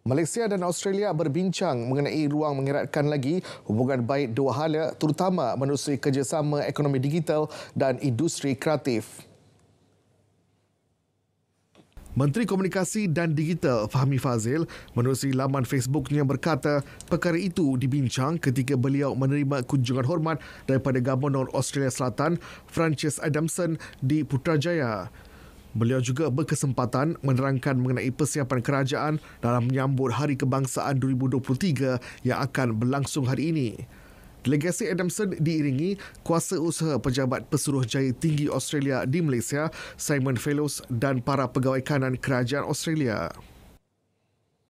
Malaysia dan Australia berbincang mengenai ruang mengeratkan lagi hubungan baik dua hala terutama menerusi kerjasama ekonomi digital dan industri kreatif. Menteri Komunikasi dan Digital Fahmi Fazil menerusi laman Facebooknya berkata perkara itu dibincang ketika beliau menerima kunjungan hormat daripada Gabenor Australia Selatan Francis Adamson di Putrajaya. Beliau juga berkesempatan menerangkan mengenai persiapan kerajaan dalam menyambut Hari Kebangsaan 2023 yang akan berlangsung hari ini. Delegasi Adamson diiringi kuasa usaha pejabat pesuruh jaya tinggi Australia di Malaysia, Simon Fellows dan para pegawai kanan kerajaan Australia.